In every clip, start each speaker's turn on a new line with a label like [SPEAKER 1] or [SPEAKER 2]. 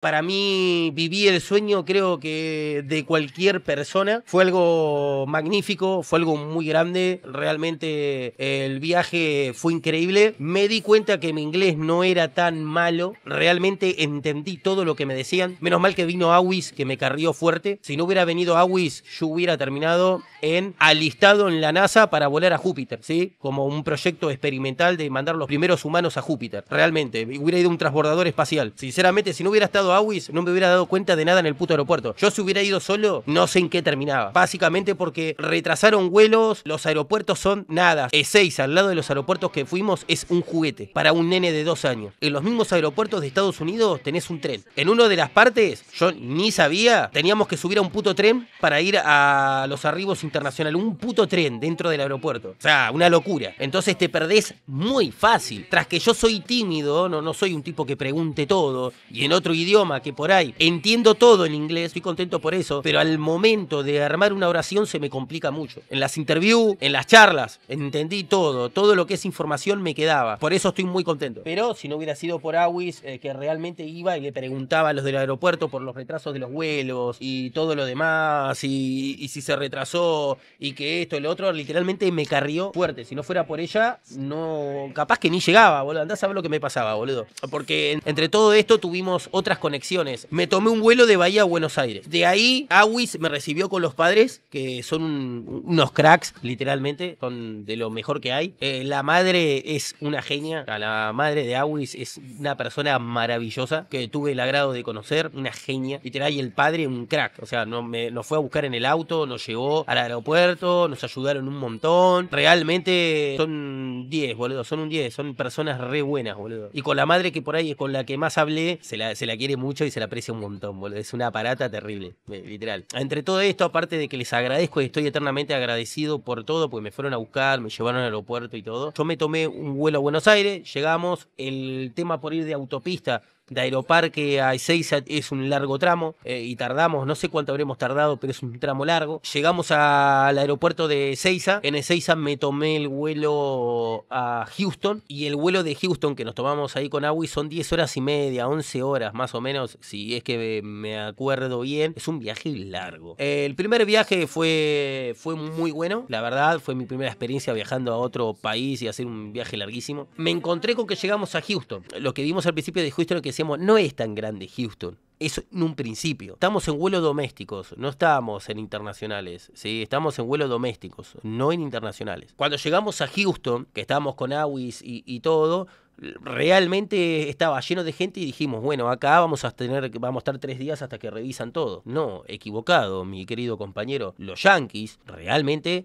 [SPEAKER 1] para mí viví el sueño, creo que de cualquier persona. Fue algo magnífico, fue algo muy grande. Realmente eh, el viaje fue increíble. Me di cuenta que mi inglés no era tan malo. Realmente entendí todo lo que me decían. Menos mal que vino Awis, que me carrió fuerte. Si no hubiera venido Awis, yo hubiera terminado en alistado en la NASA para volar a Júpiter, ¿sí? Como un proyecto experimental de mandar los primeros humanos a Júpiter. Realmente, hubiera ido un transbordador espacial. Sinceramente, si no hubiera estado Awis, no me hubiera dado cuenta de nada en el puto aeropuerto. Yo se hubiera ido solo, no sé en qué terminaba. Básicamente porque retrasaron vuelos, los aeropuertos son nada. E6, al lado de los aeropuertos que fuimos, es un juguete para un nene de dos años. En los mismos aeropuertos de Estados Unidos tenés un tren. En una de las partes, yo ni sabía, teníamos que subir a un puto tren para ir a los arribos internacionales. Un puto tren dentro del aeropuerto. O sea, una locura. Entonces te perdés muy fácil. Tras que yo soy tímido, no, no soy un tipo que pregunte todo y en otro idioma que por ahí entiendo todo en inglés, estoy contento por eso, pero al momento de armar una oración se me complica mucho. En las interviews, en las charlas, entendí todo, todo lo que es información me quedaba. Por eso estoy muy contento. Pero si no hubiera sido por Awis, eh, que realmente iba y le preguntaba a los del aeropuerto por los retrasos de los vuelos y todo lo demás, y, si se retrasó y que esto y lo otro, literalmente me carrió fuerte. Si no fuera por ella, no capaz que ni llegaba, boludo. Andás a ver lo que me pasaba, boludo. Porque entre todo esto tuvimos otras conexiones conexiones. Me tomé un vuelo de Bahía a Buenos Aires. De ahí, Awis me recibió con los padres, que son unos cracks, literalmente, son de lo mejor que hay. Eh, la madre es una genia, la madre de Awis es una persona maravillosa que tuve el agrado de conocer, una genia, literal, y el padre un crack. O sea, nos fue a buscar en el auto, nos llevó al aeropuerto, nos ayudaron un montón. Realmente son 10, boludo, son un 10, son personas re buenas, boludo. Y con la madre que por ahí es con la que más hablé, se la, se la quiere mucho y se la aprecia un montón, boludo. Es una parata terrible, literal. Entre todo esto, aparte de que les agradezco y estoy eternamente agradecido por todo, porque me fueron a buscar, me llevaron al aeropuerto y todo. Yo me tomé un vuelo a Buenos Aires, llegamos, el tema por ir de autopista de Aeroparque a Ezeiza es un largo tramo eh, y tardamos, no sé cuánto habremos tardado, pero es un tramo largo. Llegamos al aeropuerto de Ezeiza. En Ezeiza me tomé el vuelo a Houston y el vuelo de Houston que nos tomamos ahí con Agui son 10 horas y media, 11 horas más o menos, si es que me acuerdo bien. Es un viaje largo. El primer viaje fue, fue muy bueno, la verdad, fue mi primera experiencia viajando a otro país y hacer un viaje larguísimo. Me encontré con que llegamos a Houston. Lo que vimos al principio de Houston que no es tan grande Houston. Eso en un principio. Estamos en vuelos domésticos, no estamos en internacionales. ¿sí? Estamos en vuelos domésticos, no en internacionales. Cuando llegamos a Houston, que estábamos con Awis y, todo, realmente estaba lleno de gente y dijimos, bueno, acá vamos a tener vamos a estar tres días hasta que revisan todo. No, equivocado, mi querido compañero. Los Yankees realmente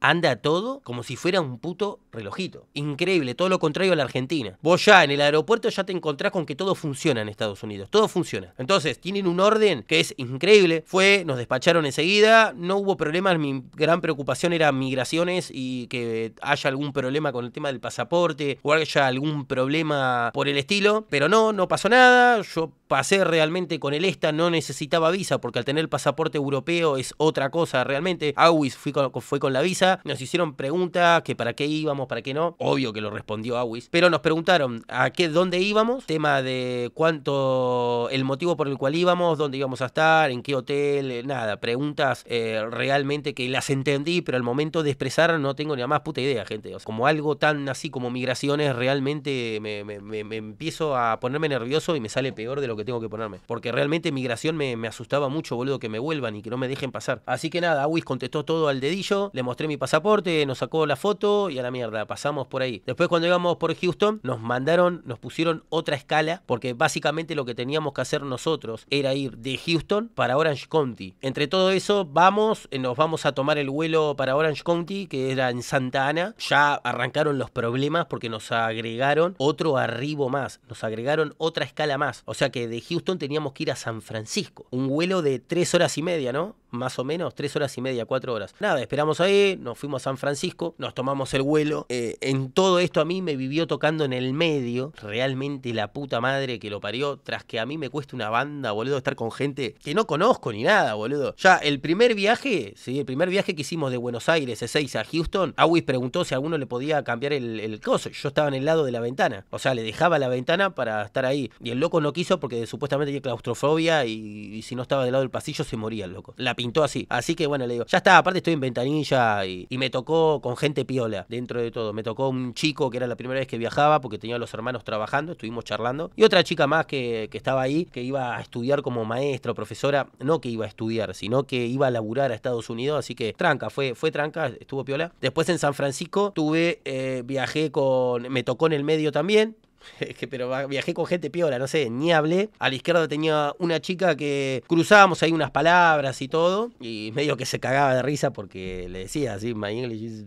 [SPEAKER 1] anda todo como si fuera un puto relojito. Increíble, todo lo contrario a la Argentina. Vos ya en el aeropuerto ya te encontrás con que todo funciona en Estados Unidos, todo funciona. Entonces, tienen un orden que es increíble. Fue, nos despacharon enseguida, no hubo problemas, mi gran preocupación era migraciones y que haya algún problema con el tema del pasaporte o haya algún problema por el estilo, pero no, no pasó nada, yo pasé realmente con el ESTA, no necesitaba visa, porque al tener el pasaporte europeo es otra cosa realmente. Awis fui con, fue con la visa, nos hicieron preguntas que para qué íbamos, para qué no. Obvio que lo respondió Awis, pero nos preguntaron a qué, dónde íbamos, tema de cuánto, el motivo por el cual íbamos, dónde íbamos a estar, en qué hotel, eh, nada, preguntas eh, realmente que las entendí, pero al momento de expresar no tengo ni la más puta idea, gente. como algo tan así como migraciones, realmente me, me empiezo a ponerme nervioso y me sale peor de lo que que tengo que ponerme. Porque realmente migración me, asustaba mucho, boludo, que me vuelvan y que no me dejen pasar. Así que nada, Awis contestó todo al dedillo, le mostré mi pasaporte, nos sacó la foto y a la mierda, pasamos por ahí. Después cuando íbamos por Houston, nos mandaron, nos pusieron otra escala, porque básicamente lo que teníamos que hacer nosotros era ir de Houston para Orange County. Entre todo eso, vamos, eh, nos vamos a tomar el vuelo para Orange County, que era en Santa Ana. Ya arrancaron los problemas porque nos agregaron otro arribo más, nos agregaron otra escala más. O sea que de Houston teníamos que ir a San Francisco. Un vuelo de tres horas y media, ¿no? Más o menos, tres horas y media, cuatro horas. Nada, esperamos ahí, nos fuimos a San Francisco, nos tomamos el vuelo. Eh, en todo esto a mí me vivió tocando en el medio, realmente la puta madre que lo parió, tras que a mí me cuesta una banda, boludo, estar con gente que no conozco ni nada, boludo. Ya, el primer viaje, sí, el primer viaje que hicimos de Buenos Aires, E6 a Houston, Awis preguntó si alguno le podía cambiar el, el coso. Yo estaba en el lado de la ventana, o sea, le dejaba la ventana para estar ahí. Y el loco no quiso porque eh, supuestamente tiene claustrofobia y, si no estaba del lado del pasillo se moría el loco. La pintó así. Así que bueno, le digo, ya está, aparte estoy en ventanilla y, me tocó con gente piola dentro de todo. Me tocó un chico que era la primera vez que viajaba porque tenía los hermanos trabajando, estuvimos charlando. Y otra chica más que, estaba ahí, que iba a estudiar como maestra o profesora, no que iba a estudiar, sino que iba a laburar a Estados Unidos. Así que tranca, fue, fue tranca, estuvo piola. Después en San Francisco tuve, eh, viajé con, me tocó en el medio también, pero viajé con gente piola, no sé, ni hablé. A la izquierda tenía una chica que cruzábamos ahí unas palabras y todo, y medio que se cagaba de risa porque le decía así, my English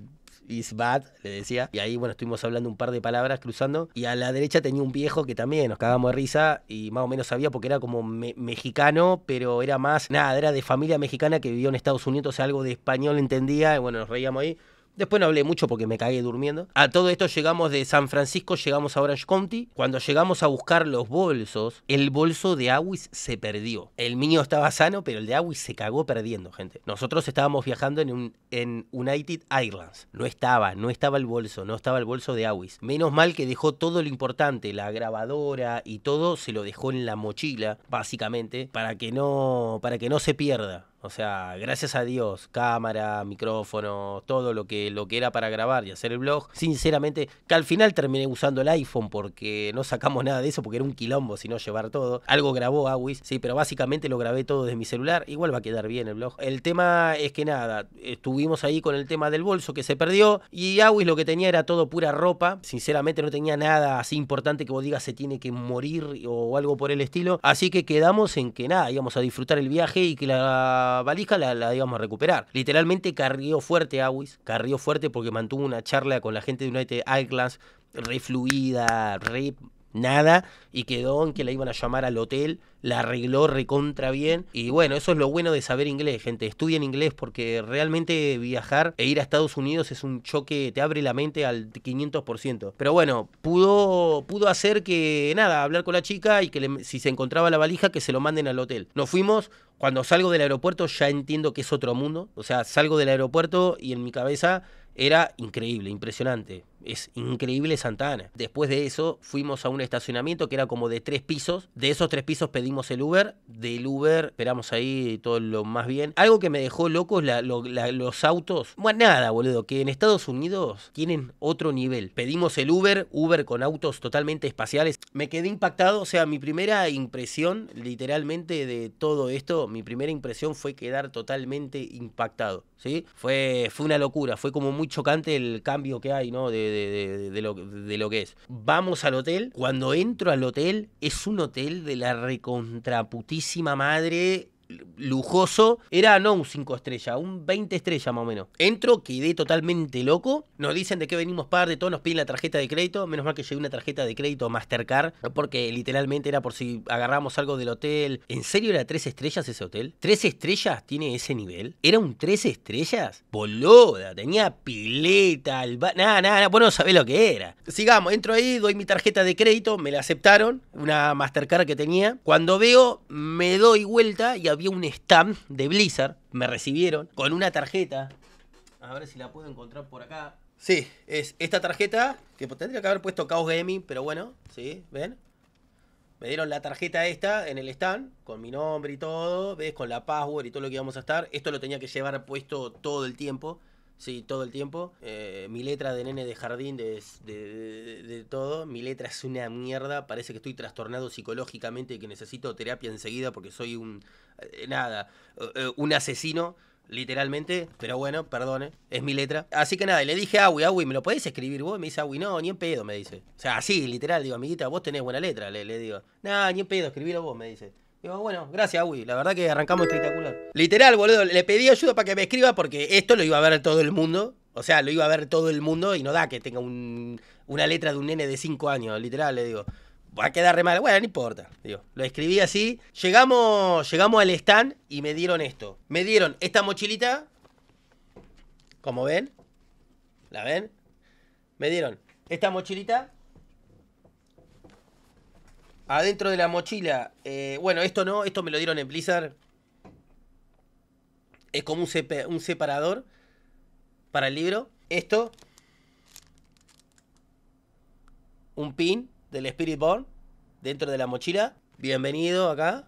[SPEAKER 1] is bad, le decía. Y ahí, bueno, estuvimos hablando un par de palabras cruzando. Y a la derecha tenía un viejo que también nos cagamos de risa y más o menos sabía porque era como mexicano, pero era más, nada, era de familia mexicana que vivió en Estados Unidos, algo de español entendía. Y bueno, nos reíamos ahí. Después no hablé mucho porque me cagué durmiendo. A todo esto llegamos de San Francisco, llegamos a Orange County. Cuando llegamos a buscar los bolsos, el bolso de Awis se perdió. El mío estaba sano, pero el de Awis se cagó perdiendo, gente. Nosotros estábamos viajando en, un, en United Airlines. No estaba, no estaba el bolso, no estaba el bolso de Awis. Menos mal que dejó todo lo importante, la grabadora y todo, se lo dejó en la mochila, básicamente, para que no, para que no se pierda. O sea, gracias a Dios, cámara, micrófono, todo lo que, lo que era para grabar y hacer el blog. Sinceramente, que al final terminé usando el iPhone porque no sacamos nada de eso, porque era un quilombo si no llevar todo. Algo grabó Awis, sí, pero básicamente lo grabé todo desde mi celular. Igual va a quedar bien el blog. El tema es que nada, estuvimos ahí con el tema del bolso que se perdió y Awis lo que tenía era todo pura ropa. Sinceramente, no tenía nada así importante que vos digas se tiene que morir o algo por el estilo. Así que quedamos en que nada, íbamos a disfrutar el viaje y que la valija la, íbamos a recuperar. Literalmente carrió fuerte Awis, carrió fuerte porque mantuvo una charla con la gente de United Islands re fluida, re nada y quedó en que la iban a llamar al hotel, la arregló recontra bien y bueno, eso es lo bueno de saber inglés, gente, estudien inglés porque realmente viajar e ir a Estados Unidos es un choque, te abre la mente al 500%. Pero bueno, pudo pudo hacer que nada, hablar con la chica y que si se encontraba la valija que se lo manden al hotel. Nos fuimos cuando salgo del aeropuerto ya entiendo que es otro mundo, o sea, salgo del aeropuerto y en mi cabeza era increíble, impresionante. Es increíble Santana. Después de eso fuimos a un estacionamiento que era como de tres pisos. De esos tres pisos pedimos el Uber. Del Uber esperamos ahí todo lo más bien. Algo que me dejó loco es los autos. Bueno, nada, boludo. Que en Estados Unidos tienen otro nivel. Pedimos el Uber, Uber con autos totalmente espaciales. Me quedé impactado. O sea, mi primera impresión literalmente de todo esto, mi primera impresión fue quedar totalmente impactado. ¿sí? Fue, fue una locura. Fue como muy chocante el cambio que hay, ¿no? De, de, lo, de, lo, que es. Vamos al hotel. Cuando entro al hotel, es un hotel de la recontraputísima madre lujoso, era no un 5 estrellas, un 20 estrellas más o menos. Entro, quedé totalmente loco, nos dicen de qué venimos par de todos nos piden la tarjeta de crédito, menos mal que llegué una tarjeta de crédito Mastercard, porque literalmente era por si agarramos algo del hotel. ¿En serio era 3 estrellas ese hotel? tres estrellas tiene ese nivel? ¿Era un 3 estrellas? Boluda, tenía pileta, alba... nada, nada, bueno vos no sabés lo que era. Sigamos, entro ahí, doy mi tarjeta de crédito, me la aceptaron, una Mastercard que tenía. Cuando veo, me doy vuelta y había un stand de Blizzard, me recibieron, con una tarjeta. A ver si la puedo encontrar por acá. Sí, es esta tarjeta que pues tendría que haber puesto Chaos Gaming, pero bueno, ¿sí? ¿Ven? Me dieron la tarjeta esta en el stand, con mi nombre y todo, ¿ves? Con la password y todo lo que íbamos a estar. Esto lo tenía que llevar puesto todo el tiempo. Sí, todo el tiempo. Eh, mi letra de nene de jardín, de, de, de, todo. Mi letra es una mierda. Parece que estoy trastornado psicológicamente y que necesito terapia enseguida porque soy un eh, nada, eh, eh, un asesino, literalmente, pero bueno, perdone, es mi letra. Así que nada, le dije a Awi, Awi, ¿me lo podés escribir vos? Me dice Awi, no, ni en pedo, me dice. O sea, así, literal, digo, amiguita, vos tenés buena letra, le, digo. Nada, ni en pedo, escribilo vos, me dice. Digo, bueno, gracias, Awi, la verdad que arrancamos espectacular. Literal, boludo, le pedí ayuda para que me escriba porque esto lo iba a ver todo el mundo. O sea, lo iba a ver todo el mundo y no da que tenga un, una letra de un nene de 5 años, literal, le digo va a quedar re mal. Bueno, no importa. lo escribí así. Llegamos, llegamos al stand y me dieron esto. Me dieron esta mochilita. Como ven. ¿La ven? Me dieron esta mochilita. Adentro de la mochila. Eh, bueno, esto no, esto me lo dieron en Blizzard. Es como un, un separador para el libro. Esto. Un pin del Spirit dentro de la mochila. Bienvenido acá.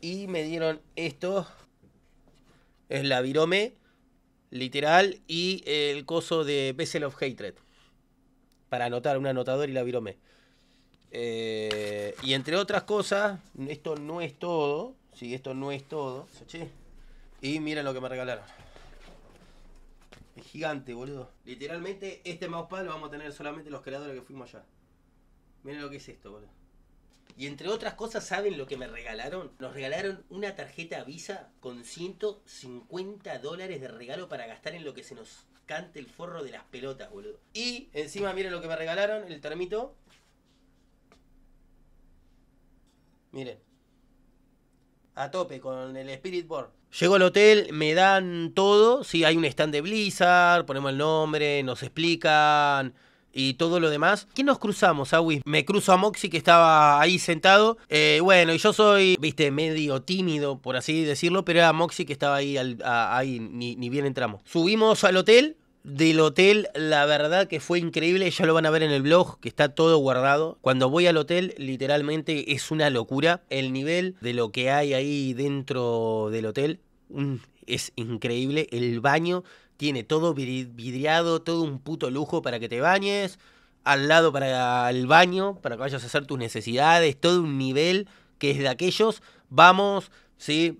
[SPEAKER 1] Y me dieron esto. Es la virome, literal, y el coso de Vessel of Hatred. Para anotar, un anotador y la virome. Eh, y entre otras cosas, esto no es todo. Si esto no es todo. Y miren lo que me regalaron. Es gigante, boludo. Literalmente, este mousepad lo vamos a tener solamente los creadores que fuimos allá. Miren lo que es esto, boludo. Y entre otras cosas, ¿saben lo que me regalaron? Nos regalaron una tarjeta Visa con 150 dólares de regalo para gastar en lo que se nos cante el forro de las pelotas, boludo. Y encima, miren lo que me regalaron, el termito. Miren. A tope con el Spirit Board. Llego al hotel, me dan todo, sí, hay un stand de Blizzard, ponemos el nombre, nos explican y todo lo demás. ¿Quién nos cruzamos, Awi? Me cruzo a Moxie que estaba ahí sentado. Eh, bueno, y yo soy, viste, medio tímido, por así decirlo, pero era Moxie que estaba ahí, ahí ni, ni bien entramos. Subimos al hotel, del hotel, la verdad que fue increíble, ya lo van a ver en el blog, que está todo guardado. Cuando voy al hotel, literalmente es una locura el nivel de lo que hay ahí dentro del hotel. Mm, es increíble, el baño tiene todo vidriado, todo un puto lujo para que te bañes, al lado para el baño, para que vayas a hacer tus necesidades, todo un nivel que es de aquellos, vamos, ¿sí?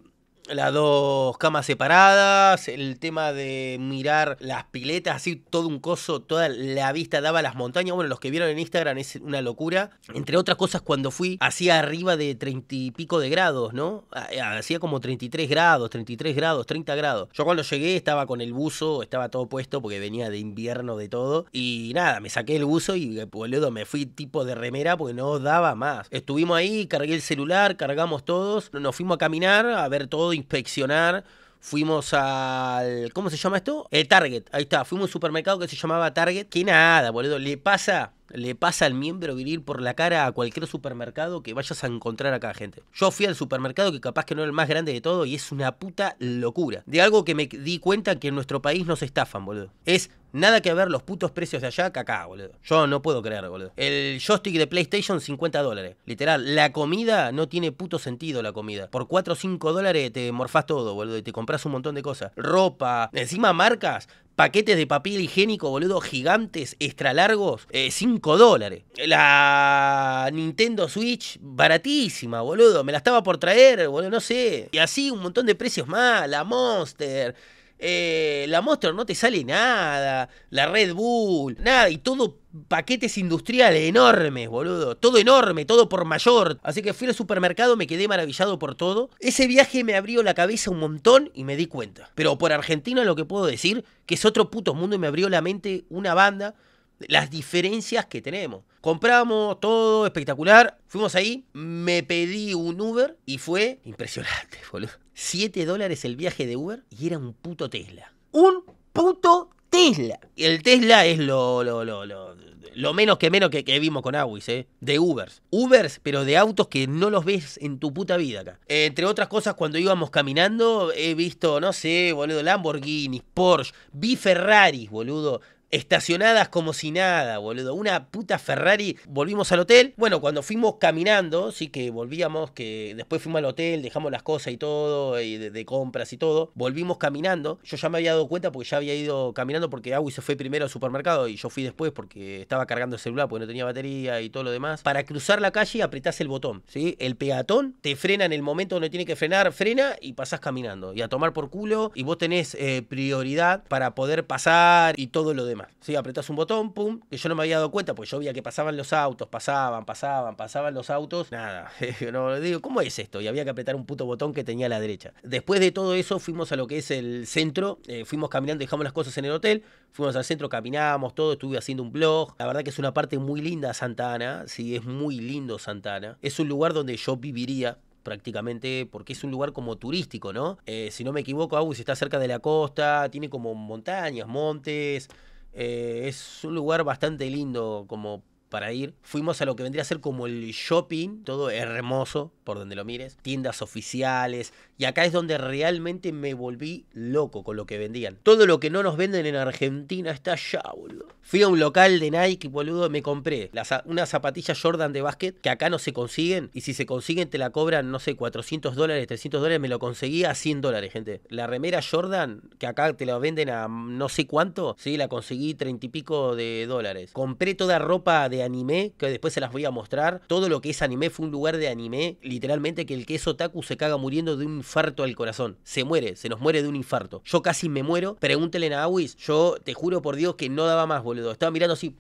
[SPEAKER 1] las dos camas separadas, el tema de mirar las piletas, así todo un coso, toda la vista daba las montañas. Bueno, los que vieron en Instagram es una locura. Entre otras cosas, cuando fui, hacía arriba de treinta y pico de grados, ¿no? Ah, eh, hacía como 33 grados, 33 grados, 30 grados. Yo cuando llegué estaba con el buzo, estaba todo puesto porque venía de invierno de todo. Y nada, me saqué el buzo y eh, boludo, me fui tipo de remera porque no daba más. Estuvimos ahí, cargué el celular, cargamos todos, nos fuimos a caminar a ver todo inspeccionar. Fuimos al. ¿Cómo se llama esto? El Target. Ahí está. Fuimos a un supermercado que se llamaba Target. Que nada, boludo. Le pasa le pasa al miembro vivir por la cara a cualquier supermercado que vayas a encontrar acá, gente. Yo fui al supermercado que capaz que no era el más grande de todo y es una puta locura. De algo que me di cuenta que en nuestro país nos estafan, boludo. Es Nada que ver los putos precios de allá caca, boludo. Yo no puedo creer, boludo. El joystick de PlayStation, 50 dólares. Literal, la comida no tiene puto sentido, la comida. Por 4 o 5 dólares te morfás todo, boludo, y te compras un montón de cosas. Ropa, encima marcas, paquetes de papel higiénico, boludo, gigantes, extra largos, 5 eh, dólares. La Nintendo Switch, baratísima, boludo. Me la estaba por traer, boludo, no sé. Y así un montón de precios más. La Monster. Eh, la Monster no te sale nada, la Red Bull, nada, y todo paquetes industriales enormes, boludo. Todo enorme, todo por mayor. Así que fui al supermercado, me quedé maravillado por todo. Ese viaje me abrió la cabeza un montón y me di cuenta. Pero por Argentina lo que puedo decir, que es otro puto mundo y me abrió la mente una banda las diferencias que tenemos. Compramos todo, espectacular. Fuimos ahí, me pedí un Uber y fue impresionante, boludo. 7 dólares el viaje de Uber y era un puto Tesla. Un puto Tesla. el Tesla es lo, lo, lo, menos que menos que, que vimos con Awis, ¿eh? De Ubers. Ubers, pero de autos que no los ves en tu puta vida acá. entre otras cosas, cuando íbamos caminando, he visto, no sé, boludo, Lamborghini, Porsche, vi Ferraris, boludo estacionadas como si nada, boludo. Una puta Ferrari. Volvimos al hotel. Bueno, cuando fuimos caminando, sí que volvíamos, que después fuimos al hotel, dejamos las cosas y todo, y de, compras y todo. Volvimos caminando. Yo ya me había dado cuenta porque ya había ido caminando porque Agui se fue primero al supermercado y yo fui después porque estaba cargando el celular porque no tenía batería y todo lo demás. Para cruzar la calle apretás el botón, ¿sí? El peatón te frena en el momento donde tiene que frenar, frena y pasás caminando. Y a tomar por culo y vos tenés eh, prioridad para poder pasar y todo lo demás. Si Sí, apretás un botón, pum, que yo no me había dado cuenta, pues yo veía que pasaban los autos, pasaban, pasaban, pasaban los autos. Nada, no, digo, ¿cómo es esto? Y había que apretar un puto botón que tenía a la derecha. Después de todo eso fuimos a lo que es el centro, eh, fuimos caminando, dejamos las cosas en el hotel, fuimos al centro, caminamos, todo, estuve haciendo un blog. La verdad que es una parte muy linda Santa Ana, sí, es muy lindo Santa Ana. Es un lugar donde yo viviría, prácticamente, porque es un lugar como turístico, ¿no? Eh, si no me equivoco, Agus está cerca de la costa, tiene como montañas, montes, eh, es un lugar bastante lindo como para ir. Fuimos a lo que vendría a ser como el shopping, todo hermoso, por donde lo mires, tiendas oficiales. Y acá es donde realmente me volví loco con lo que vendían. Todo lo que no nos venden en Argentina está allá, boludo. Fui a un local de Nike, boludo, me compré una zapatilla Jordan de básquet que acá no se consiguen. Y si se consiguen, te la cobran, no sé, 400 dólares, 300 dólares. Me lo conseguí a 100 dólares, gente. La remera Jordan, que acá te la venden a no sé cuánto, sí, la conseguí 30 y pico de dólares. Compré toda ropa de anime, que después se las voy a mostrar. Todo lo que es anime fue un lugar de anime, literalmente que el queso taku se caga muriendo de un infarto al corazón. Se muere, se nos muere de un infarto. Yo casi me muero. Pregúntele a Awis, yo te juro por Dios que no daba más, boludo. Estaba mirando así.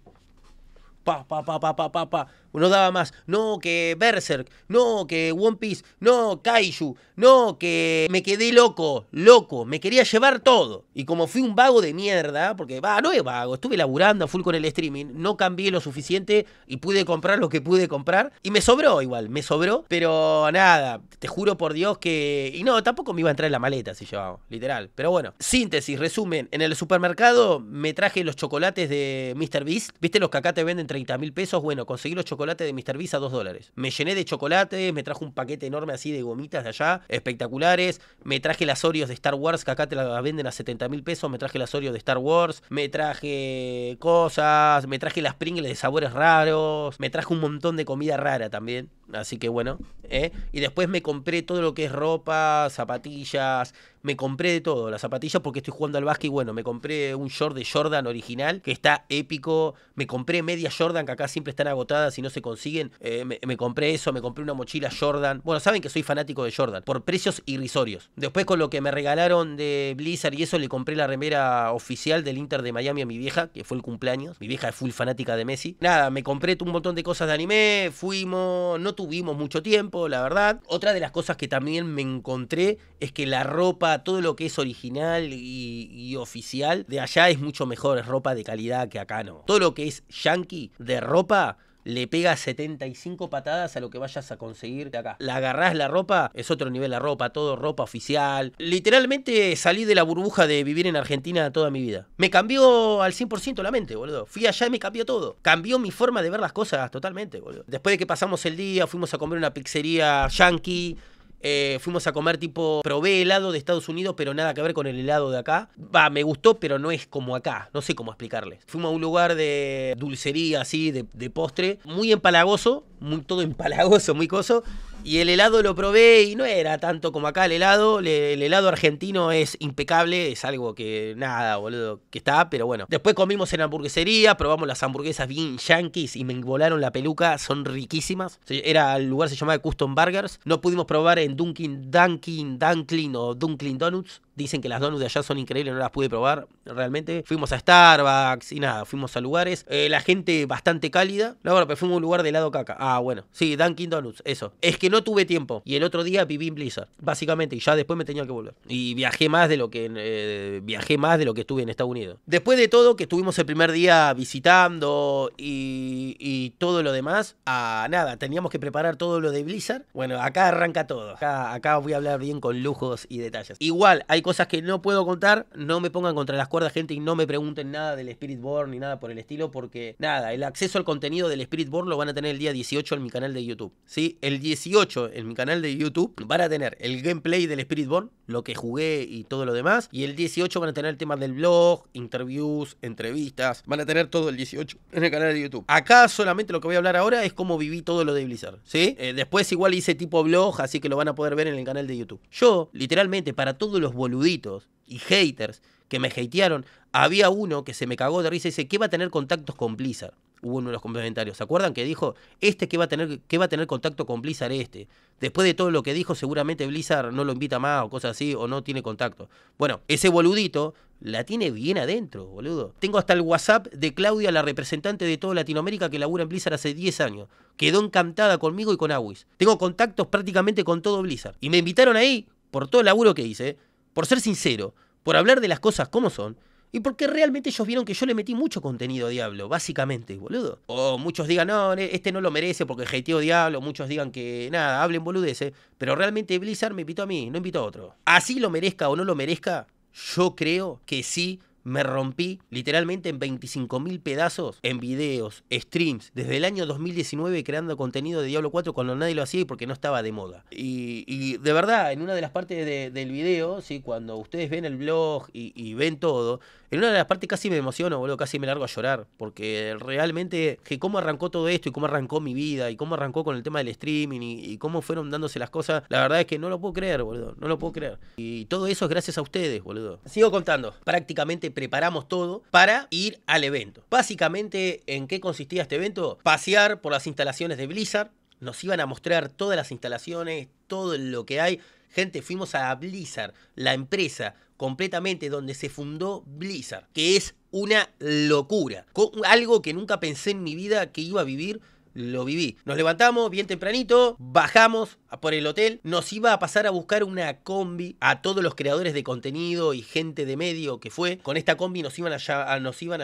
[SPEAKER 1] Pa, pa, pa, pa, pa, pa, pa. Uno daba más. No, que Berserk. No, que One Piece. No, Kaiju. No, que me quedé loco. Loco. Me quería llevar todo. Y como fui un vago de mierda, porque va, no es vago. Estuve laburando a full con el streaming. No cambié lo suficiente y pude comprar lo que pude comprar. Y me sobró igual. Me sobró. Pero nada. Te juro por Dios que. Y no, tampoco me iba a entrar en la maleta si llevaba. Literal. Pero bueno. Síntesis, resumen. En el supermercado me traje los chocolates de Mr. Beast. ¿Viste los que acá te venden 30 mil pesos? Bueno, conseguí los chocolates de Mr. Visa a 2 dólares. Me llené de chocolates, me traje un paquete enorme así de gomitas de allá, espectaculares. Me traje las Oreos de Star Wars, que acá te las venden a 70 mil pesos. Me traje las Oreos de Star Wars. Me traje cosas. Me traje las Pringles de sabores raros. Me traje un montón de comida rara también. Así que bueno, ¿eh? y después me compré todo lo que es ropa, zapatillas, me compré de todo, las zapatillas porque estoy jugando al básquet bueno, me compré un short de Jordan original que está épico, me compré media Jordan que acá siempre están agotadas y no se consiguen, eh, me, me, compré eso, me compré una mochila Jordan, bueno, saben que soy fanático de Jordan, por precios irrisorios. Después con lo que me regalaron de Blizzard y eso le compré la remera oficial del Inter de Miami a mi vieja, que fue el cumpleaños, mi vieja es full fanática de Messi. Nada, me compré un montón de cosas de anime, fuimos, no tuvimos mucho tiempo, la verdad. Otra de las cosas que también me encontré es que la ropa, todo lo que es original y, oficial, de allá es mucho mejor, es ropa de calidad que acá no. Todo lo que es yankee de ropa le pega 75 patadas a lo que vayas a conseguir de acá. La agarrás la ropa, es otro nivel la ropa, todo ropa oficial. Literalmente salí de la burbuja de vivir en Argentina toda mi vida. Me cambió al 100% la mente, boludo. Fui allá y me cambió todo. Cambió mi forma de ver las cosas totalmente, boludo. Después de que pasamos el día, fuimos a comer una pizzería yankee eh, fuimos a comer tipo, probé helado de Estados Unidos, pero nada que ver con el helado de acá. Va, me gustó, pero no es como acá. No sé cómo explicarles. Fuimos a un lugar de dulcería, así, de, de postre. Muy empalagoso, muy, todo empalagoso, muy coso. Y el helado lo probé y no era tanto como acá el helado. el helado argentino es impecable, es algo que nada, boludo, que está, pero bueno. Después comimos en hamburguesería, probamos las hamburguesas bien yankees y me volaron la peluca, son riquísimas. Era, el lugar se llamaba Custom Burgers. No pudimos probar en Dunkin' Dunkin' Dunklin' o Dunkin' Donuts Dicen que las donuts de allá son increíbles, no las pude probar realmente. Fuimos a Starbucks y nada, fuimos a lugares. Eh, la gente bastante cálida. No, bueno, pero fuimos a un lugar de helado caca. Ah, bueno. Sí, Dunkin' Donuts, eso. Es que no tuve tiempo. Y el otro día viví en Blizzard, básicamente. Y ya después me tenía que volver. Y viajé más de lo que eh, viajé más de lo que estuve en Estados Unidos. Después de todo, que estuvimos el primer día visitando y, todo lo demás, a ah, nada, teníamos que preparar todo lo de Blizzard. Bueno, acá arranca todo. Acá, acá voy a hablar bien con lujos y detalles. Igual hay cosas que no puedo contar, no me pongan contra las cuerdas, gente, y no me pregunten nada del Spirit Born ni nada por el estilo, porque nada, el acceso al contenido del Spirit Born lo van a tener el día 18 en mi canal de YouTube. ¿sí? El 18 en mi canal de YouTube van a tener el gameplay del Spirit Born lo que jugué y todo lo demás. Y el 18 van a tener el tema del blog, interviews, entrevistas. Van a tener todo el 18 en el canal de YouTube. Acá solamente lo que voy a hablar ahora es cómo viví todo lo de Blizzard. ¿sí? Eh, después igual hice tipo blog, así que lo van a poder ver en el canal de YouTube. Yo, literalmente, para todos los boluditos y haters que me hatearon, había uno que se me cagó de risa y dice, ¿qué va a tener contactos con Blizzard? hubo uno de los complementarios. ¿Se acuerdan que dijo este que va a tener, que va a tener contacto con Blizzard este? Después de todo lo que dijo, seguramente Blizzard no lo invita más o cosas así, o no tiene contacto. Bueno, ese boludito la tiene bien adentro, boludo. Tengo hasta el WhatsApp de Claudia, la representante de toda Latinoamérica que labura en Blizzard hace 10 años. Quedó encantada conmigo y con Awis. Tengo contactos prácticamente con todo Blizzard. Y me invitaron ahí por todo el laburo que hice, ¿eh? por ser sincero, por hablar de las cosas como son y porque realmente ellos vieron que yo le metí mucho contenido a Diablo, básicamente, boludo. O muchos digan, no, este no lo merece porque hateó Diablo. Muchos digan que, nada, hablen boludeces. Pero realmente Blizzard me invitó a mí, no invitó a otro. Así lo merezca o no lo merezca, yo creo que sí me rompí literalmente en 25.000 pedazos en videos, streams, desde el año 2019 creando contenido de Diablo 4 cuando nadie lo hacía y porque no estaba de moda. Y, de verdad, en una de las partes del video, ¿sí? cuando ustedes ven el blog y ven todo, en una de las partes casi me emociono, boludo, casi me largo a llorar, porque realmente que cómo arrancó todo esto y cómo arrancó mi vida y cómo arrancó con el tema del streaming y, y, cómo fueron dándose las cosas, la verdad es que no lo puedo creer, boludo, no lo puedo creer. Y todo eso es gracias a ustedes, boludo. Sigo contando, prácticamente preparamos todo para ir al evento. Básicamente, ¿en qué consistía este evento? Pasear por las instalaciones de Blizzard, nos iban a mostrar todas las instalaciones, todo lo que hay. Gente, fuimos a Blizzard, la empresa, completamente donde se fundó Blizzard, que es una locura, algo que nunca pensé en mi vida que iba a vivir lo viví. Nos levantamos bien tempranito, bajamos por el hotel, nos iba a pasar a buscar una combi a todos los creadores de contenido y gente de medio que fue. Con esta combi nos iban a,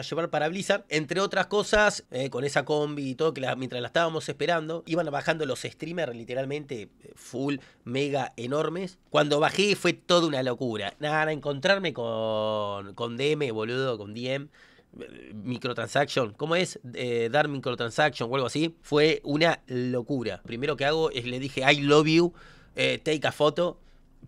[SPEAKER 1] llevar para Blizzard, entre otras cosas, eh, con esa combi y todo, que mientras la estábamos esperando, iban bajando los streamers literalmente eh, full, mega, enormes. Cuando bajé fue toda una locura. Nada, encontrarme con, con DM, boludo, con DM microtransaction, ¿cómo es eh, dar microtransaction o algo así? Fue una locura. Primero que hago es le dije, I love you, eh, take a photo,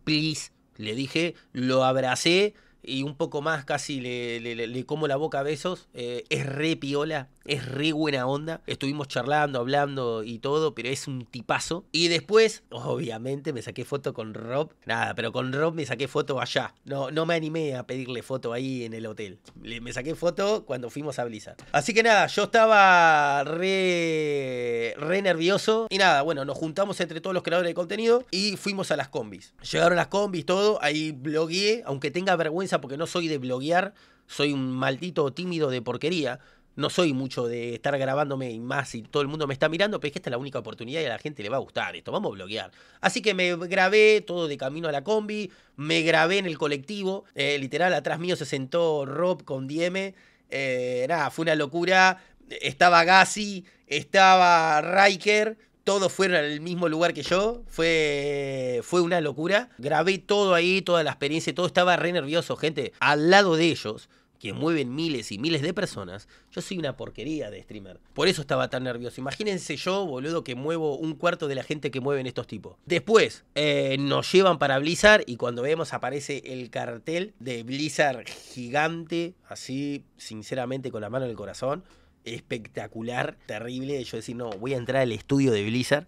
[SPEAKER 1] please. Le dije, lo abracé y un poco más casi le, como la boca a besos. Eh, es re piola, es re buena onda. Estuvimos charlando, hablando y todo, pero es un tipazo. Y después, obviamente, me saqué foto con Rob. Nada, pero con Rob me saqué foto allá. No, no me animé a pedirle foto ahí en el hotel. me saqué foto cuando fuimos a Blizzard. Así que nada, yo estaba re, re nervioso. Y nada, bueno, nos juntamos entre todos los creadores de contenido y fuimos a las combis. Llegaron las combis, todo. Ahí blogueé, aunque tenga vergüenza porque no soy de bloguear, soy un maldito tímido de porquería. No soy mucho de estar grabándome y más y todo el mundo me está mirando, pero es que esta es la única oportunidad y a la gente le va a gustar esto. Vamos a bloguear. Así que me grabé todo de camino a la combi, me grabé en el colectivo. Eh, literal, atrás mío se sentó Rob con Dieme. Eh, nada, fue una locura. Estaba Gassi, estaba Riker todos fueron al mismo lugar que yo. Fue, fue una locura. Grabé todo ahí, toda la experiencia, todo estaba re nervioso, gente. Al lado de ellos, que mueven miles y miles de personas, yo soy una porquería de streamer. Por eso estaba tan nervioso. Imagínense yo, boludo, que muevo un cuarto de la gente que mueven estos tipos. Después, eh, nos llevan para Blizzard y cuando vemos aparece el cartel de Blizzard gigante, así, sinceramente, con la mano en el corazón espectacular, terrible. Yo decir, no, voy a entrar al estudio de Blizzard.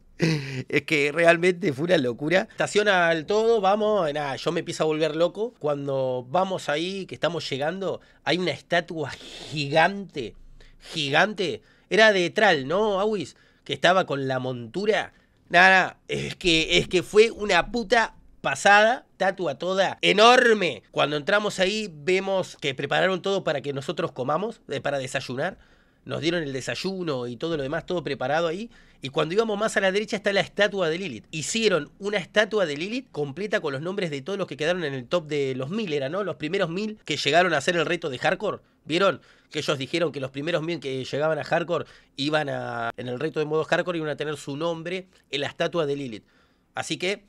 [SPEAKER 1] es que realmente fue una locura. Estaciona al todo, vamos, nada, yo me empiezo a volver loco. Cuando vamos ahí, que estamos llegando, hay una estatua gigante, gigante. Era de Tral, ¿no, Awis? Que estaba con la montura. Nada, es que, es que fue una puta pasada, tatua toda enorme. Cuando entramos ahí vemos que prepararon todo para que nosotros comamos, eh, para desayunar. Nos dieron el desayuno y todo lo demás, todo preparado ahí. Y cuando íbamos más a la derecha está la estatua de Lilith. Hicieron una estatua de Lilith completa con los nombres de todos los que quedaron en el top de los mil, eran, ¿no? Los primeros mil que llegaron a hacer el reto de hardcore. ¿Vieron? Que ellos dijeron que los primeros mil que llegaban a hardcore iban a. En el reto de modo hardcore iban a tener su nombre en la estatua de Lilith. Así que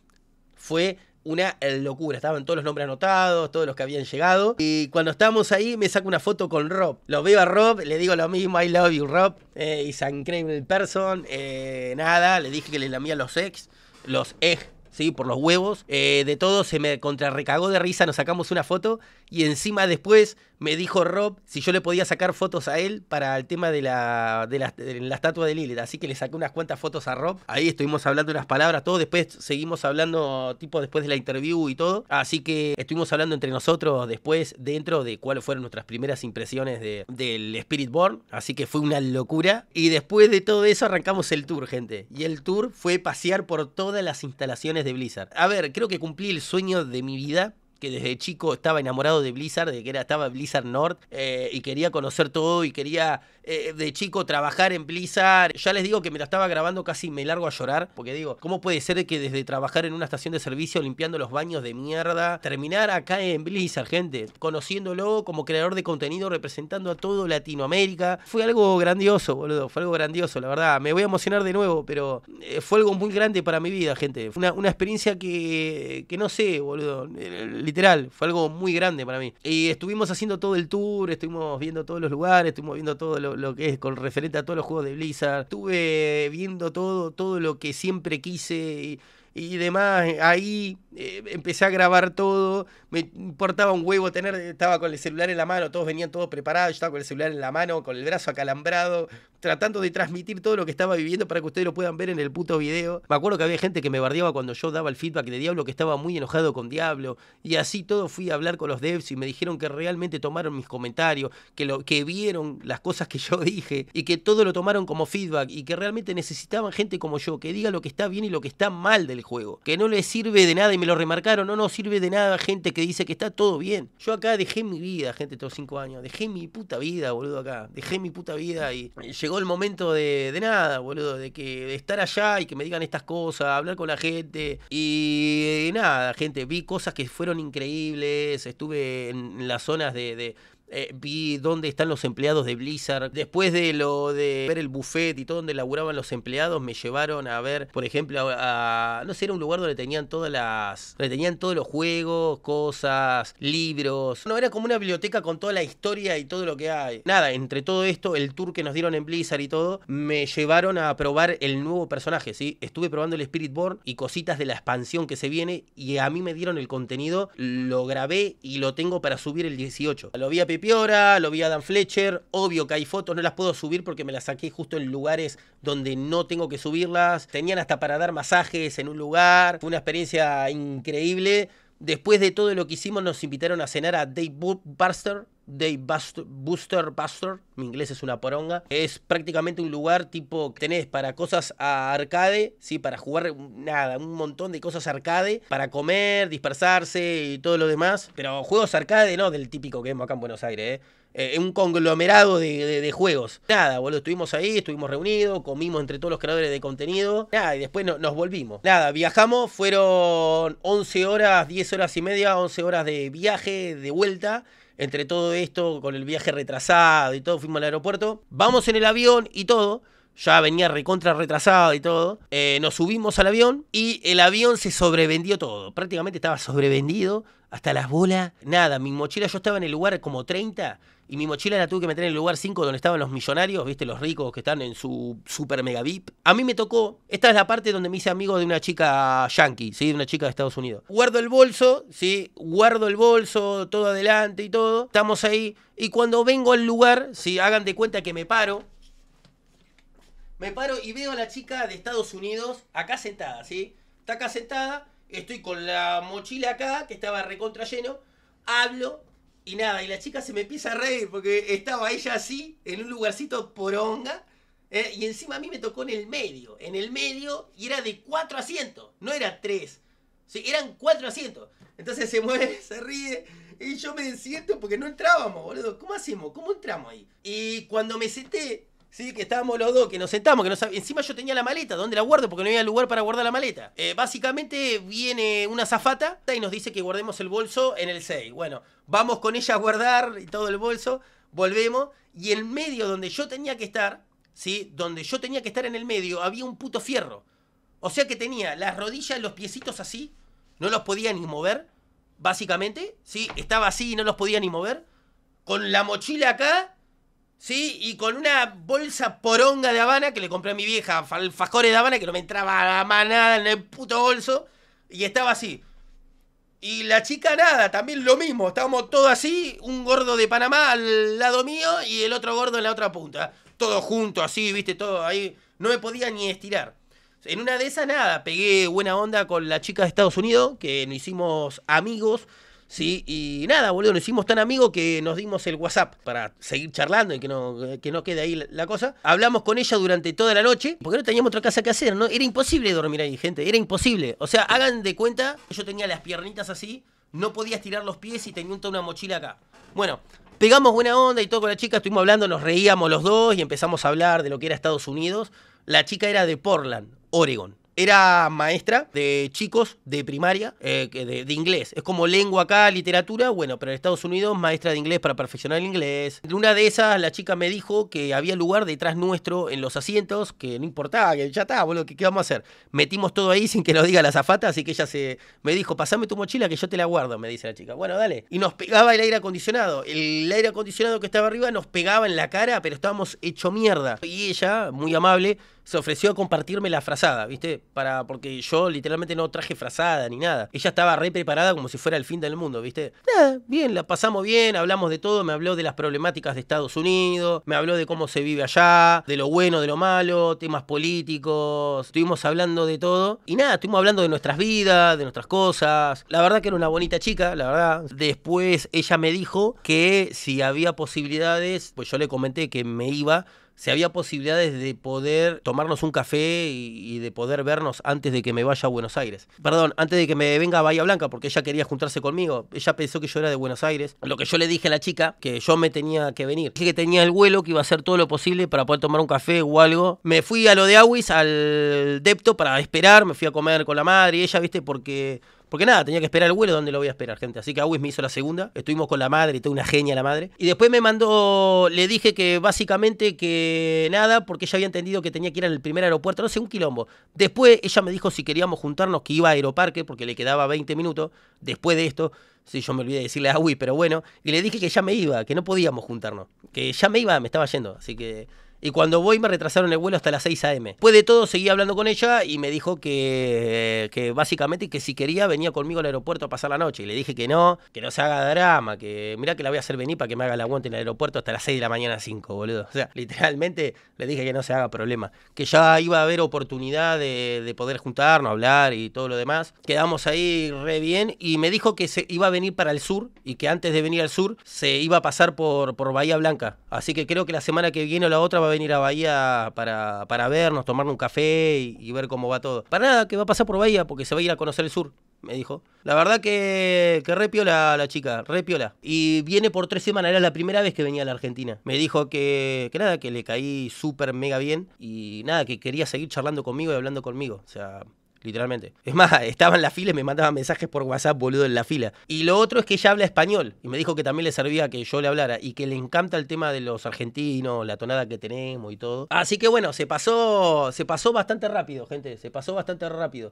[SPEAKER 1] fue una locura. Estaban todos los nombres anotados, todos los que habían llegado. Y cuando estábamos ahí, me saco una foto con Rob. Lo veo a Rob, le digo lo mismo, I love you, Rob. Eh, an incredible person. Eh, nada, le dije que le lamía los ex, los ex. Sí, por los huevos. Eh, de todo se me contrarrecagó de risa, nos sacamos una foto y encima después me dijo Rob si yo le podía sacar fotos a él para el tema de la, la, estatua de Lilith. Así que le saqué unas cuantas fotos a Rob. Ahí estuvimos hablando unas palabras, todo. Después seguimos hablando, tipo después de la interview y todo. Así que estuvimos hablando entre nosotros después, dentro de cuáles fueron nuestras primeras impresiones del Spirit Born. Así que fue una locura. Y después de todo eso arrancamos el tour, gente. Y el tour fue pasear por todas las instalaciones de Blizzard. A ver, creo que cumplí el sueño de mi vida que desde chico estaba enamorado de Blizzard, de que era, estaba Blizzard North, eh, y quería conocer todo y quería eh, de chico trabajar en Blizzard. Ya les digo que me la estaba grabando casi me largo a llorar, porque digo, ¿cómo puede ser que desde trabajar en una estación de servicio limpiando los baños de mierda, terminar acá en Blizzard, gente, conociéndolo como creador de contenido, representando a todo Latinoamérica? Fue algo grandioso, boludo, fue algo grandioso, la verdad. Me voy a emocionar de nuevo, pero eh, fue algo muy grande para mi vida, gente. Fue una, experiencia que, que no sé, boludo literal, fue algo muy grande para mí. Y estuvimos haciendo todo el tour, estuvimos viendo todos los lugares, estuvimos viendo todo lo, que es con referente a todos los juegos de Blizzard, estuve viendo todo, todo lo que siempre quise. Y, demás. Ahí eh, empecé a grabar todo. Me importaba un huevo tener. Estaba con el celular en la mano. Todos venían todos preparados. Yo estaba con el celular en la mano, con el brazo acalambrado, tratando de transmitir todo lo que estaba viviendo para que ustedes lo puedan ver en el puto video. Me acuerdo que había gente que me bardeaba cuando yo daba el feedback de Diablo, que estaba muy enojado con Diablo. Y así todo fui a hablar con los devs y me dijeron que realmente tomaron mis comentarios, que, lo, que vieron las cosas que yo dije y que todo lo tomaron como feedback y que realmente necesitaban gente como yo, que diga lo que está bien y lo que está mal del juego. Que no les sirve de nada y me lo remarcaron, no nos sirve de nada gente que dice que está todo bien. Yo acá dejé mi vida, gente, estos cinco años. Dejé mi puta vida, boludo, acá. Dejé mi puta vida y llegó el momento de, de nada, boludo, de que estar allá y que me digan estas cosas, hablar con la gente. Y, nada, gente, vi cosas que fueron increíbles, estuve en, las zonas de eh, vi dónde están los empleados de Blizzard. Después de lo de ver el buffet y todo donde laburaban los empleados, me llevaron a ver, por ejemplo, a, no sé, era un lugar donde tenían todas las, donde tenían todos los juegos, cosas, libros. No, era como una biblioteca con toda la historia y todo lo que hay. Nada, entre todo esto, el tour que nos dieron en Blizzard y todo, me llevaron a probar el nuevo personaje, ¿sí? Estuve probando el Spiritborn y cositas de la expansión que se viene y a mí me dieron el contenido, lo grabé y lo tengo para subir el 18. Lo vi a Piora, lo vi a Dan Fletcher. Obvio que hay fotos, no las puedo subir porque me las saqué justo en lugares donde no tengo que subirlas. Tenían hasta para dar masajes en un lugar. Fue una experiencia increíble. Después de todo lo que hicimos, nos invitaron a cenar a Dave Barster, Dave Buster, Booster Pastor, mi inglés es una poronga, es prácticamente un lugar tipo que tenés para cosas arcade, sí, para jugar nada, un montón de cosas arcade, para comer, dispersarse y todo lo demás, pero juegos arcade, no del típico que vemos acá en Buenos Aires, ¿eh? eh un conglomerado de, juegos. Nada, boludo, estuvimos ahí, estuvimos reunidos, comimos entre todos los creadores de contenido. Nada, y después nos volvimos. Nada, viajamos, fueron 11 horas, 10 horas y media, 11 horas de viaje, de vuelta entre todo esto, con el viaje retrasado y todo, fuimos al aeropuerto, vamos en el avión y todo ya venía recontra retrasado y todo. Eh, nos subimos al avión y el avión se sobrevendió todo. Prácticamente estaba sobrevendido hasta las bolas. Nada, mi mochila, yo estaba en el lugar como 30 y mi mochila la tuve que meter en el lugar 5 donde estaban los millonarios, viste, los ricos que están en su super mega VIP. A mí me tocó, esta es la parte donde me hice amigo de una chica yankee, ¿sí? De una chica de Estados Unidos. Guardo el bolso, ¿sí? Guardo el bolso, todo adelante y todo. Estamos ahí. Y cuando vengo al lugar, si hagan de cuenta que me paro, me paro y veo a la chica de Estados Unidos acá sentada, ¿sí? Está acá sentada, estoy con la mochila acá, que estaba recontra lleno, hablo y nada, y la chica se me empieza a reír porque estaba ella así, en un lugarcito poronga, eh, y encima a mí me tocó en el medio, en el medio, y era de cuatro asientos, no era tres, ¿sí? eran cuatro asientos. Entonces se mueve, se ríe, y yo me siento porque no entrábamos, boludo. ¿Cómo hacemos? ¿Cómo entramos ahí? Y cuando me senté, Sí, que estábamos los dos, que nos sentamos, que nos Encima yo tenía la maleta, ¿dónde la guardo? Porque no había lugar para guardar la maleta. Eh, básicamente viene una zafata y nos dice que guardemos el bolso en el 6. Bueno, vamos con ella a guardar todo el bolso, volvemos. Y en medio donde yo tenía que estar, ¿sí? Donde yo tenía que estar en el medio, había un puto fierro. O sea que tenía las rodillas, los piecitos así, no los podía ni mover, básicamente, ¿sí? Estaba así y no los podía ni mover. Con la mochila acá ¿sí? Y con una bolsa poronga de Habana que le compré a mi vieja, alfajores de Habana que no me entraba nada en el puto bolso. Y estaba así. Y la chica nada, también lo mismo. Estábamos todos así, un gordo de Panamá al lado mío y el otro gordo en la otra punta. Todo junto, así, viste, todo ahí. No me podía ni estirar. En una de esas nada, pegué buena onda con la chica de Estados Unidos, que nos hicimos amigos. ¿sí? Y nada, boludo, nos hicimos tan amigos que nos dimos el WhatsApp para seguir charlando y que no, que no quede ahí la, cosa. Hablamos con ella durante toda la noche, porque no teníamos otra casa que hacer, ¿no? Era imposible dormir ahí, gente, era imposible. O sea, hagan de cuenta, yo tenía las piernitas así, no podía estirar los pies y tenía toda una mochila acá. Bueno, pegamos buena onda y todo con la chica, estuvimos hablando, nos reíamos los dos y empezamos a hablar de lo que era Estados Unidos. La chica era de Portland, Oregon. Era maestra de chicos de primaria, eh, de, inglés. Es como lengua acá, literatura, bueno, pero en Estados Unidos maestra de inglés para perfeccionar el inglés. En una de esas la chica me dijo que había lugar detrás nuestro en los asientos, que no importaba, que ya está, boludo, que qué vamos a hacer? Metimos todo ahí sin que nos diga la zafata, así que ella se me dijo, pasame tu mochila que yo te la guardo, me dice la chica. Bueno, dale. Y nos pegaba el aire acondicionado. El aire acondicionado que estaba arriba nos pegaba en la cara, pero estábamos hecho mierda. Y ella, muy amable, se ofreció a compartirme la frazada, ¿viste? Para, porque yo literalmente no traje frazada ni nada. Ella estaba re preparada como si fuera el fin del mundo, ¿viste? Nada, bien, la pasamos bien, hablamos de todo, me habló de las problemáticas de Estados Unidos, me habló de cómo se vive allá, de lo bueno, de lo malo, temas políticos, estuvimos hablando de todo. Y nada, estuvimos hablando de nuestras vidas, de nuestras cosas. La verdad que era una bonita chica, la verdad. Después ella me dijo que si había posibilidades, pues yo le comenté que me iba si había posibilidades de poder tomarnos un café y, de poder vernos antes de que me vaya a Buenos Aires. Perdón, antes de que me venga a Bahía Blanca, porque ella quería juntarse conmigo. Ella pensó que yo era de Buenos Aires. Lo que yo le dije a la chica, que yo me tenía que venir. Dije que tenía el vuelo, que iba a hacer todo lo posible para poder tomar un café o algo. Me fui a lo de Awis, al Depto, para esperar. Me fui a comer con la madre y ella, viste, porque porque nada, tenía que esperar el vuelo, ¿dónde lo voy a esperar, gente? Así que Awis me hizo la segunda, estuvimos con la madre, y toda una genia la madre. Y después me mandó, le dije que básicamente que nada, porque ella había entendido que tenía que ir al primer aeropuerto, no sé, un quilombo. Después ella me dijo si queríamos juntarnos que iba a Aeroparque, porque le quedaba 20 minutos después de esto. Sí, yo me olvidé de decirle a Awis, pero bueno. Y le dije que ya me iba, que no podíamos juntarnos, que ya me iba, me estaba yendo. Así que y cuando voy me retrasaron el vuelo hasta las 6 a.m. Después de todo seguí hablando con ella y me dijo que, que básicamente que si quería venía conmigo al aeropuerto a pasar la noche. Y le dije que no, que no se haga drama, que mira que la voy a hacer venir para que me haga la aguante en el aeropuerto hasta las 6 de la mañana 5, boludo. O sea, literalmente le dije que no se haga problema. Que ya iba a haber oportunidad de, de poder juntarnos, hablar y todo lo demás. Quedamos ahí re bien y me dijo que se iba a venir para el sur y que antes de venir al sur se iba a pasar por, por Bahía Blanca. Así que creo que la semana que viene o la otra va a venir a Bahía para, vernos, tomarnos un café y, ver cómo va todo. Para nada, que va a pasar por Bahía porque se va a ir a conocer el sur, me dijo. La verdad que, que re piola la chica, re piola. Y viene por tres semanas, era la primera vez que venía a la Argentina. Me dijo que, que nada, que le caí súper mega bien y nada, que quería seguir charlando conmigo y hablando conmigo. O sea, literalmente. Es más, estaba en la fila y me mandaba mensajes por WhatsApp, boludo, en la fila. Y lo otro es que ella habla español y me dijo que también le servía que yo le hablara y que le encanta el tema de los argentinos, la tonada que tenemos y todo. Así que bueno, se pasó, se pasó bastante rápido, gente, se pasó bastante rápido.